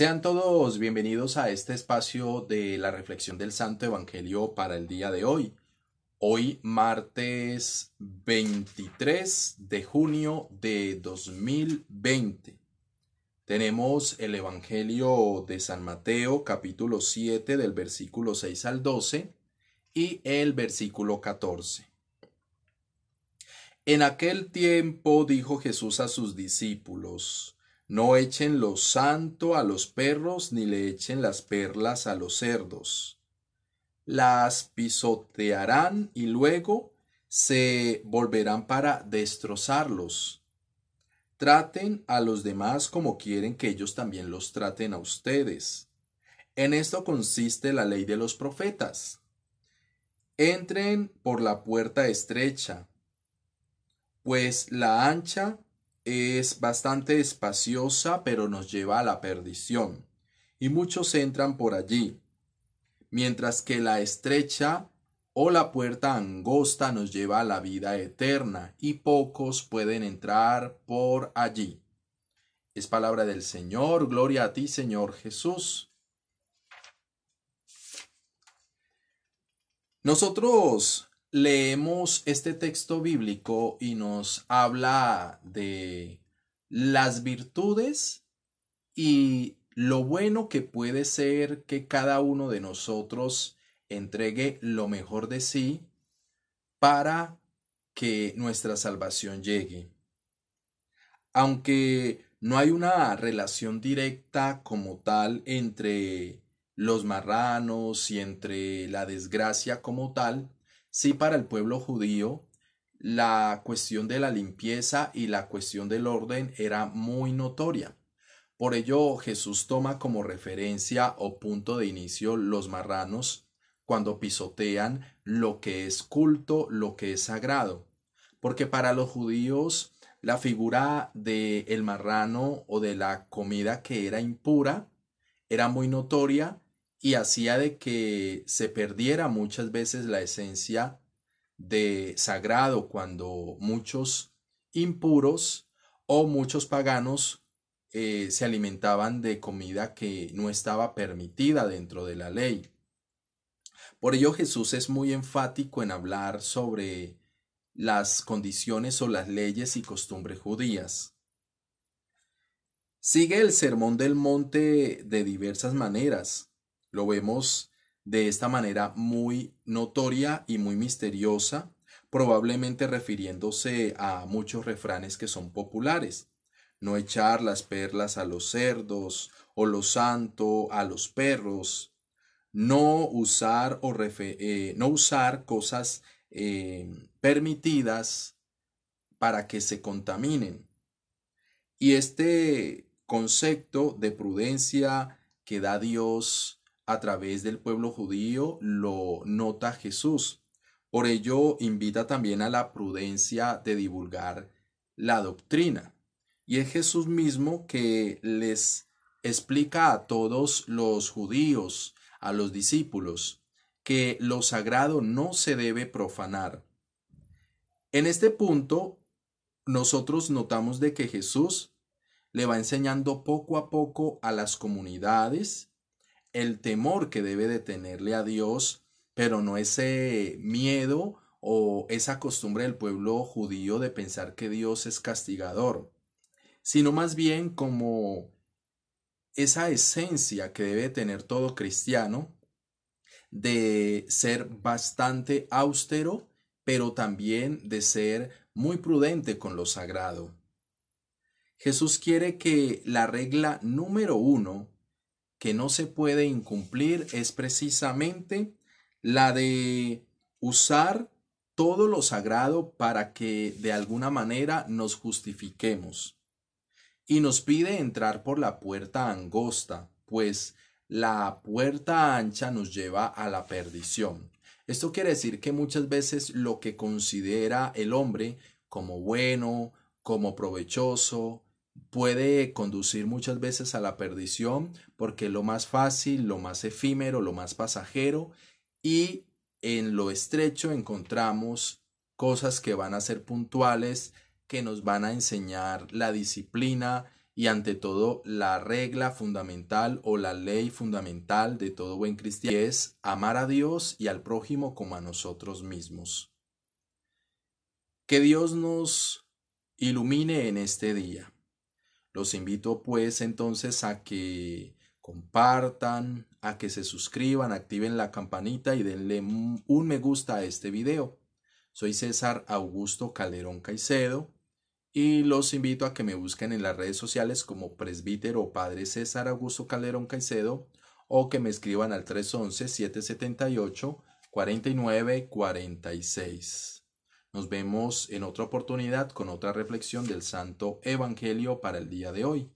Sean todos bienvenidos a este espacio de la reflexión del Santo Evangelio para el día de hoy. Hoy martes 23 de junio de 2020. Tenemos el Evangelio de San Mateo capítulo 7 del versículo 6 al 12 y el versículo 14. En aquel tiempo dijo Jesús a sus discípulos, no echen lo santo a los perros, ni le echen las perlas a los cerdos. Las pisotearán y luego se volverán para destrozarlos. Traten a los demás como quieren que ellos también los traten a ustedes. En esto consiste la ley de los profetas. Entren por la puerta estrecha, pues la ancha es bastante espaciosa, pero nos lleva a la perdición, y muchos entran por allí, mientras que la estrecha o la puerta angosta nos lleva a la vida eterna, y pocos pueden entrar por allí. Es palabra del Señor, gloria a ti, Señor Jesús. Nosotros leemos este texto bíblico y nos habla de las virtudes y lo bueno que puede ser que cada uno de nosotros entregue lo mejor de sí para que nuestra salvación llegue. Aunque no hay una relación directa como tal entre los marranos y entre la desgracia como tal, Sí, para el pueblo judío, la cuestión de la limpieza y la cuestión del orden era muy notoria. Por ello, Jesús toma como referencia o punto de inicio los marranos cuando pisotean lo que es culto, lo que es sagrado. Porque para los judíos la figura del el marrano o de la comida que era impura era muy notoria y hacía de que se perdiera muchas veces la esencia de sagrado cuando muchos impuros o muchos paganos eh, se alimentaban de comida que no estaba permitida dentro de la ley. Por ello Jesús es muy enfático en hablar sobre las condiciones o las leyes y costumbres judías. Sigue el Sermón del Monte de diversas maneras. Lo vemos de esta manera muy notoria y muy misteriosa, probablemente refiriéndose a muchos refranes que son populares. No echar las perlas a los cerdos o lo santo a los perros. No usar, eh, no usar cosas eh, permitidas para que se contaminen. Y este concepto de prudencia que da Dios a través del pueblo judío lo nota Jesús. Por ello invita también a la prudencia de divulgar la doctrina. Y es Jesús mismo que les explica a todos los judíos, a los discípulos, que lo sagrado no se debe profanar. En este punto, nosotros notamos de que Jesús le va enseñando poco a poco a las comunidades el temor que debe de tenerle a Dios, pero no ese miedo o esa costumbre del pueblo judío de pensar que Dios es castigador, sino más bien como esa esencia que debe tener todo cristiano de ser bastante austero, pero también de ser muy prudente con lo sagrado. Jesús quiere que la regla número uno que no se puede incumplir es precisamente la de usar todo lo sagrado para que de alguna manera nos justifiquemos. Y nos pide entrar por la puerta angosta, pues la puerta ancha nos lleva a la perdición. Esto quiere decir que muchas veces lo que considera el hombre como bueno, como provechoso, puede conducir muchas veces a la perdición porque lo más fácil, lo más efímero, lo más pasajero y en lo estrecho encontramos cosas que van a ser puntuales, que nos van a enseñar la disciplina y ante todo la regla fundamental o la ley fundamental de todo buen cristiano es amar a Dios y al prójimo como a nosotros mismos. Que Dios nos ilumine en este día. Los invito pues entonces a que compartan, a que se suscriban, activen la campanita y denle un me gusta a este video. Soy César Augusto Calderón Caicedo y los invito a que me busquen en las redes sociales como presbítero padre César Augusto Calderón Caicedo o que me escriban al 311 778 4946. Nos vemos en otra oportunidad con otra reflexión del Santo Evangelio para el día de hoy.